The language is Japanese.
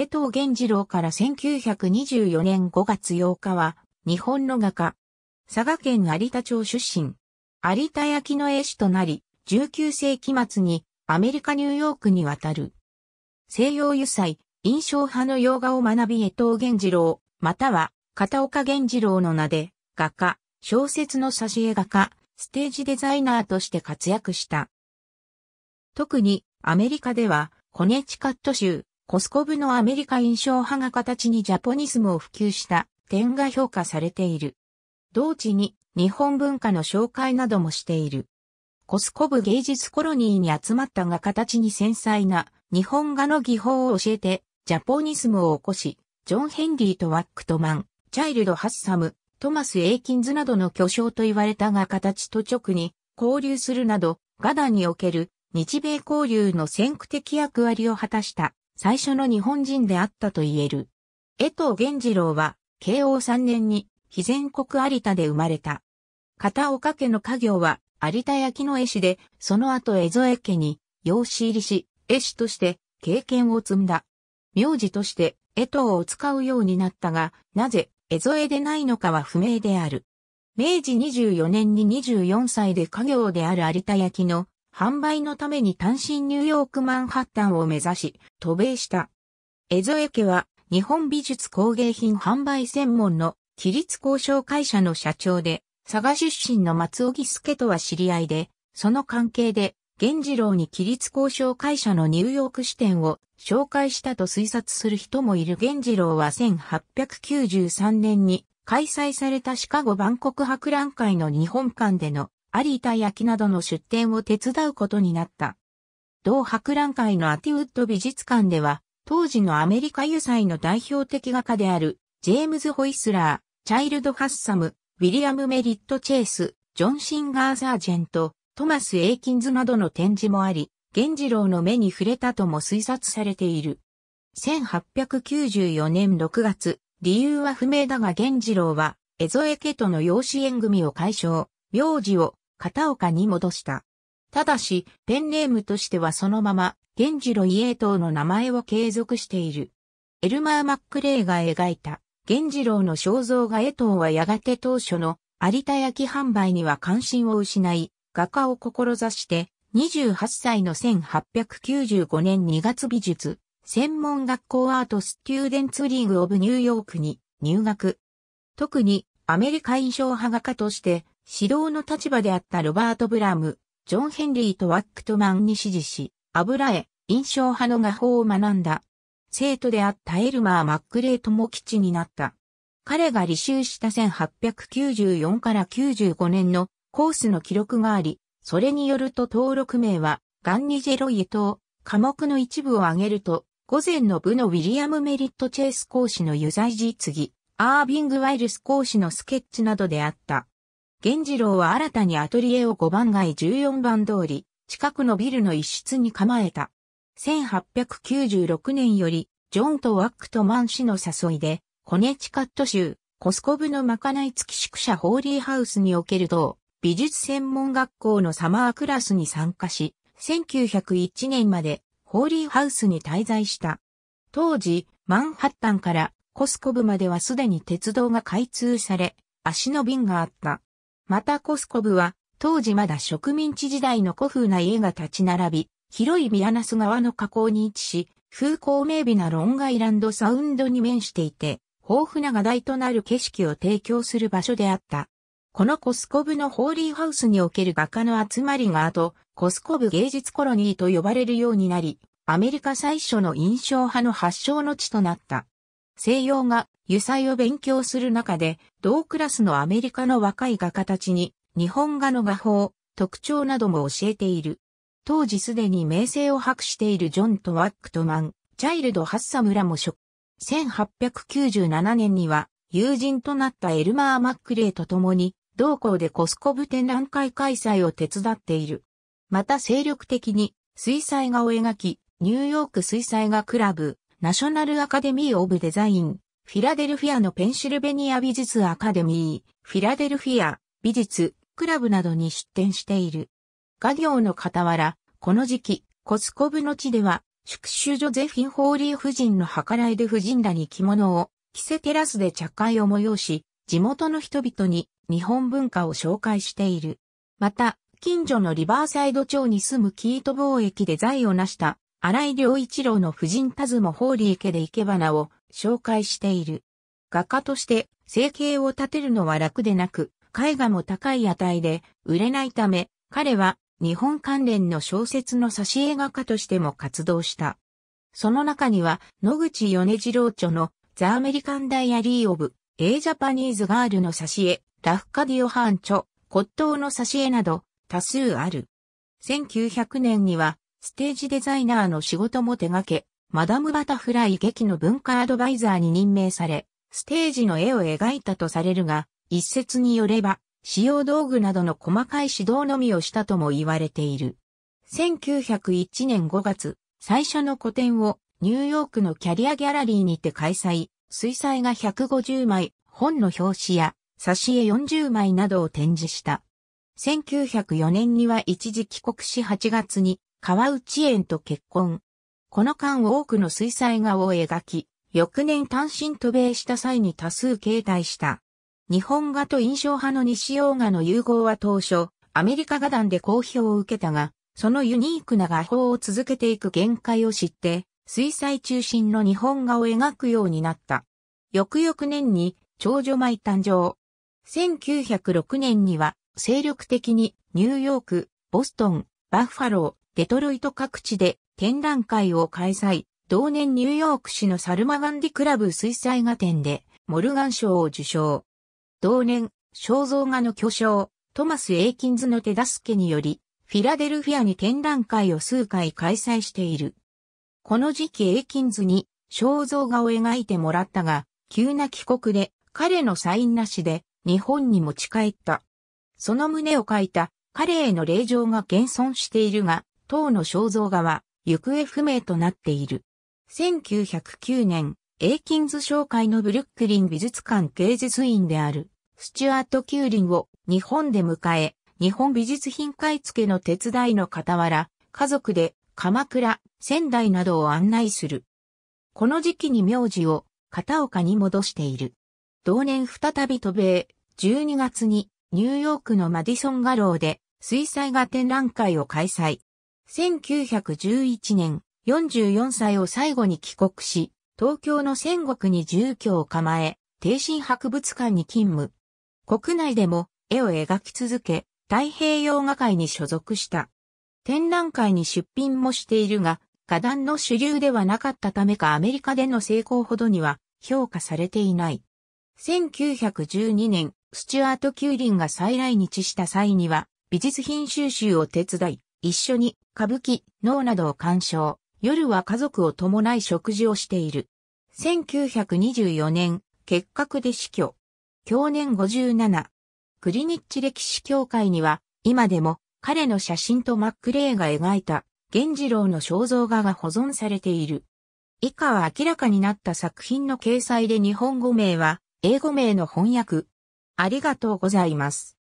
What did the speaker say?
江藤源次郎から1924年5月8日は、日本の画家。佐賀県有田町出身。有田焼の絵師となり、19世紀末にアメリカニューヨークに渡る。西洋油彩、印象派の洋画を学び江藤源次郎、または片岡源次郎の名で、画家、小説の挿絵画家、ステージデザイナーとして活躍した。特にアメリカではコネチカット州、コスコブのアメリカ印象派が形にジャポニスムを普及した点が評価されている。同時に日本文化の紹介などもしている。コスコブ芸術コロニーに集まった画形に繊細な日本画の技法を教えてジャポニスムを起こし、ジョン・ヘンリーとワックトマン、チャイルド・ハッサム、トマス・エイキンズなどの巨匠と言われた画形と直に交流するなど、画壇における日米交流の先駆的役割を果たした。最初の日本人であったと言える。江藤源次郎は、慶応3年に、肥前国有田で生まれた。片岡家の家業は、有田焼の絵師で、その後江添家に、養子入りし、絵師として、経験を積んだ。名字として、江藤を使うようになったが、なぜ、江添でないのかは不明である。明治24年に24歳で家業である有田焼の販売のために単身ニューヨークマンハッタンを目指し、渡米した。江添家は日本美術工芸品販売専門の起立交渉会社の社長で、佐賀出身の松尾義助とは知り合いで、その関係で、源次郎に起立交渉会社のニューヨーク支店を紹介したと推察する人もいる源次郎は1893年に開催されたシカゴ万国博覧会の日本館での有田焼などの出展を手伝うことになった。同博覧会のアティウッド美術館では、当時のアメリカ油彩の代表的画家である、ジェームズ・ホイスラー、チャイルド・ハッサム、ウィリアム・メリット・チェイス、ジョン・シンガー・サージェント、トマス・エイキンズなどの展示もあり、源次郎の目に触れたとも推察されている。1894年6月、理由は不明だが源次郎は、江添家との養子縁組を解消、名字を片岡に戻した。ただし、ペンネームとしてはそのまま、源次郎家等の名前を継続している。エルマー・マックレイが描いた、源次郎の肖像画江藤はやがて当初の有田焼販売には関心を失い、画家を志して、28歳の1895年2月美術、専門学校アートスチューデンツリーグオブニューヨークに入学。特にアメリカ印象派画家として指導の立場であったロバート・ブラム、ジョン・ヘンリーとワックトマンに指示し、油絵、印象派の画法を学んだ。生徒であったエルマー・マックレートも基地になった。彼が履修した1894から95年のコースの記録があり、それによると登録名は、ガンニジェロイエと、科目の一部を挙げると、午前の部のウィリアム・メリット・チェイス講師のユザイジーアービング・ワイルス講師のスケッチなどであった。源次郎は新たにアトリエを5番街14番通り、近くのビルの一室に構えた。1896年より、ジョンとワックとマン氏の誘いで、コネチカット州、コスコブのまかない付き宿舎ホーリーハウスにおける同、美術専門学校のサマークラスに参加し、1901年までホーリーハウスに滞在した。当時、マンハッタンからコスコブまではすでに鉄道が開通され、足の便があった。またコスコブは、当時まだ植民地時代の古風な家が立ち並び、広いミアナス川の河口に位置し、風光明媚なロンガイランドサウンドに面していて、豊富な画題となる景色を提供する場所であった。このコスコブのホーリーハウスにおける画家の集まりが後、コスコブ芸術コロニーと呼ばれるようになり、アメリカ最初の印象派の発祥の地となった。西洋画、油彩を勉強する中で、同クラスのアメリカの若い画家たちに、日本画の画法、特徴なども教えている。当時すでに名声を博しているジョン・トワックトマン、チャイルド・ハッサムらも職。1897年には、友人となったエルマー・マックレイと共に、同校でコスコブ展覧会開催を手伝っている。また精力的に、水彩画を描き、ニューヨーク水彩画クラブ、ナショナルアカデミー・オブ・デザイン、フィラデルフィアのペンシルベニア美術アカデミー、フィラデルフィア、美術、クラブなどに出展している。画業の傍ら、この時期、コスコブの地では、宿主ジョゼフィン・ホーリー夫人の計らいで夫人らに着物を、着せテラスで茶会を催し、地元の人々に日本文化を紹介している。また、近所のリバーサイド町に住むキート貿易で財を成した荒井良一郎の婦人田妻ホーリー家で生け花を紹介している。画家として生計を立てるのは楽でなく、絵画も高い値で売れないため、彼は日本関連の小説の挿絵画家としても活動した。その中には、野口米次郎著のザ・アメリカン・ダイアリー・オブ・エイ・ジャパニーズ・ガールの挿絵、ラフカディオ・ハンチョ、骨董の挿絵など多数ある。1900年にはステージデザイナーの仕事も手掛け、マダムバタフライ劇の文化アドバイザーに任命され、ステージの絵を描いたとされるが、一説によれば、使用道具などの細かい指導のみをしたとも言われている。1901年5月、最初の個展をニューヨークのキャリアギャラリーにて開催、水彩画150枚、本の表紙や挿絵40枚などを展示した。1904年には一時帰国し8月に川内園と結婚。この間多くの水彩画を描き、翌年単身渡米した際に多数携帯した。日本画と印象派の西洋画の融合は当初、アメリカ画壇で好評を受けたが、そのユニークな画法を続けていく限界を知って、水彩中心の日本画を描くようになった。翌々年に、長女舞誕生。1906年には、精力的にニューヨーク、ボストン、バッファロー、デトロイト各地で展覧会を開催、同年ニューヨーク市のサルマガンディクラブ水彩画展でモルガン賞を受賞。同年、肖像画の巨匠、トマス・エイキンズの手助けにより、フィラデルフィアに展覧会を数回開催している。この時期エイキンズに肖像画を描いてもらったが、急な帰国で彼のサインなしで日本に持ち帰った。その胸を書いた彼への霊状が現存しているが、等の肖像画は行方不明となっている。1909年、エイキンズ商会のブルックリン美術館芸術院である、スチュアート・キューリンを日本で迎え、日本美術品買い付けの手伝いの傍ら、家族で鎌倉、仙台などを案内する。この時期に名字を片岡に戻している。同年再び渡米、12月にニューヨークのマディソンガローで水彩画展覧会を開催。1911年、44歳を最後に帰国し、東京の戦国に住居を構え、帝神博物館に勤務。国内でも絵を描き続け、太平洋画界に所属した。展覧会に出品もしているが、画壇の主流ではなかったためかアメリカでの成功ほどには評価されていない。1912年、スチュアート・キューリンが再来日した際には、美術品収集を手伝い、一緒に歌舞伎、能などを鑑賞、夜は家族を伴い食事をしている。1924年、結核で死去。去年57。クリニッチ歴史協会には、今でも彼の写真とマックレーが描いた、源次郎の肖像画が保存されている。以下は明らかになった作品の掲載で日本語名は、英語名の翻訳。ありがとうございます。